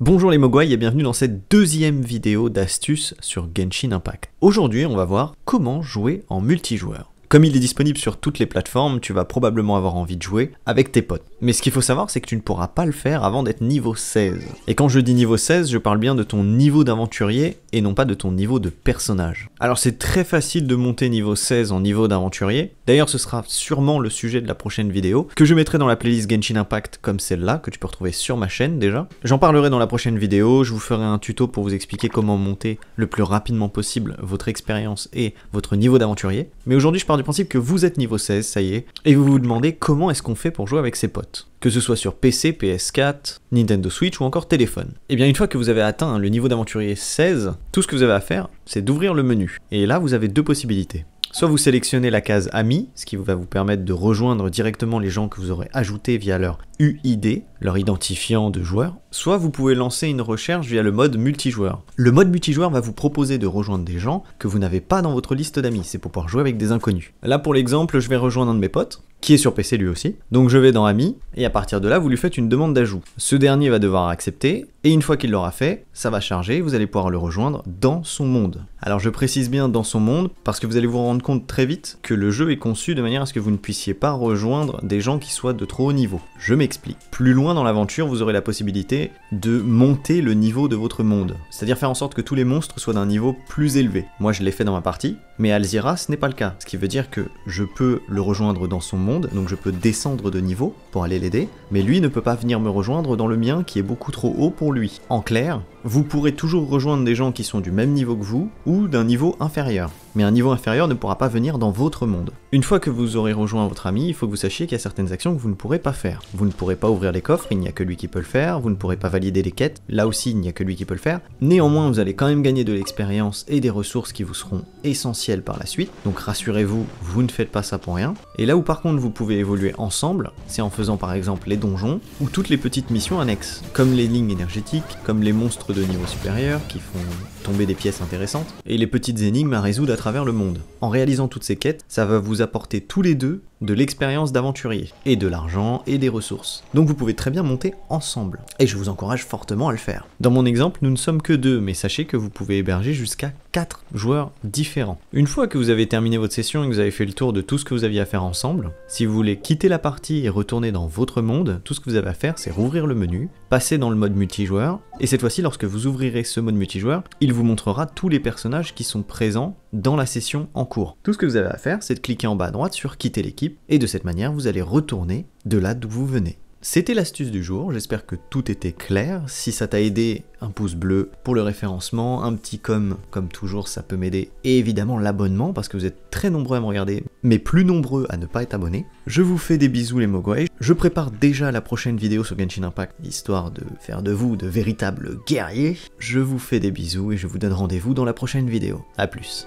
Bonjour les Mogwai et bienvenue dans cette deuxième vidéo d'astuces sur Genshin Impact. Aujourd'hui on va voir comment jouer en multijoueur. Comme il est disponible sur toutes les plateformes, tu vas probablement avoir envie de jouer avec tes potes. Mais ce qu'il faut savoir, c'est que tu ne pourras pas le faire avant d'être niveau 16. Et quand je dis niveau 16, je parle bien de ton niveau d'aventurier et non pas de ton niveau de personnage. Alors c'est très facile de monter niveau 16 en niveau d'aventurier. D'ailleurs, ce sera sûrement le sujet de la prochaine vidéo que je mettrai dans la playlist Genshin Impact comme celle-là que tu peux retrouver sur ma chaîne déjà. J'en parlerai dans la prochaine vidéo, je vous ferai un tuto pour vous expliquer comment monter le plus rapidement possible votre expérience et votre niveau d'aventurier. Mais aujourd'hui, je parle principe que vous êtes niveau 16, ça y est, et vous vous demandez comment est-ce qu'on fait pour jouer avec ses potes que ce soit sur PC, PS4, Nintendo Switch ou encore téléphone. Et eh bien une fois que vous avez atteint le niveau d'aventurier 16, tout ce que vous avez à faire, c'est d'ouvrir le menu. Et là, vous avez deux possibilités. Soit vous sélectionnez la case ami, ce qui va vous permettre de rejoindre directement les gens que vous aurez ajoutés via leur UID, leur identifiant de joueur, soit vous pouvez lancer une recherche via le mode multijoueur. Le mode multijoueur va vous proposer de rejoindre des gens que vous n'avez pas dans votre liste d'amis, c'est pour pouvoir jouer avec des inconnus. Là pour l'exemple, je vais rejoindre un de mes potes, qui est sur PC lui aussi, donc je vais dans Amis, et à partir de là, vous lui faites une demande d'ajout. Ce dernier va devoir accepter, et une fois qu'il l'aura fait, ça va charger, vous allez pouvoir le rejoindre dans son monde. Alors je précise bien dans son monde, parce que vous allez vous rendre compte très vite que le jeu est conçu de manière à ce que vous ne puissiez pas rejoindre des gens qui soient de trop haut niveau. Je m'explique. Plus loin, dans l'aventure, vous aurez la possibilité de monter le niveau de votre monde, c'est-à-dire faire en sorte que tous les monstres soient d'un niveau plus élevé. Moi je l'ai fait dans ma partie, mais Alzira ce n'est pas le cas, ce qui veut dire que je peux le rejoindre dans son monde, donc je peux descendre de niveau pour aller l'aider, mais lui ne peut pas venir me rejoindre dans le mien qui est beaucoup trop haut pour lui. En clair, vous pourrez toujours rejoindre des gens qui sont du même niveau que vous ou d'un niveau inférieur. Mais un niveau inférieur ne pourra pas venir dans votre monde. Une fois que vous aurez rejoint votre ami, il faut que vous sachiez qu'il y a certaines actions que vous ne pourrez pas faire. Vous ne pourrez pas ouvrir les coffres, il n'y a que lui qui peut le faire, vous ne pourrez pas valider les quêtes, là aussi il n'y a que lui qui peut le faire. Néanmoins, vous allez quand même gagner de l'expérience et des ressources qui vous seront essentielles par la suite, donc rassurez-vous, vous ne faites pas ça pour rien. Et là où par contre vous pouvez évoluer ensemble, c'est en faisant par exemple les donjons ou toutes les petites missions annexes, comme les lignes énergétiques, comme les monstres de de niveau supérieur qui font tomber des pièces intéressantes, et les petites énigmes à résoudre à travers le monde. En réalisant toutes ces quêtes, ça va vous apporter tous les deux de l'expérience d'aventurier, et de l'argent, et des ressources. Donc vous pouvez très bien monter ensemble, et je vous encourage fortement à le faire. Dans mon exemple, nous ne sommes que deux, mais sachez que vous pouvez héberger jusqu'à 4 joueurs différents. Une fois que vous avez terminé votre session et que vous avez fait le tour de tout ce que vous aviez à faire ensemble, si vous voulez quitter la partie et retourner dans votre monde, tout ce que vous avez à faire c'est rouvrir le menu, passer dans le mode multijoueur, et cette fois-ci lorsque vous ouvrirez ce mode multijoueur, il vous montrera tous les personnages qui sont présents dans la session en cours. Tout ce que vous avez à faire c'est de cliquer en bas à droite sur quitter l'équipe et de cette manière, vous allez retourner de là d'où vous venez. C'était l'astuce du jour, j'espère que tout était clair. Si ça t'a aidé, un pouce bleu pour le référencement, un petit comme, comme toujours, ça peut m'aider. Et évidemment l'abonnement, parce que vous êtes très nombreux à me regarder, mais plus nombreux à ne pas être abonnés. Je vous fais des bisous les Mogwai. Je prépare déjà la prochaine vidéo sur Genshin Impact, histoire de faire de vous de véritables guerriers. Je vous fais des bisous et je vous donne rendez-vous dans la prochaine vidéo. A plus.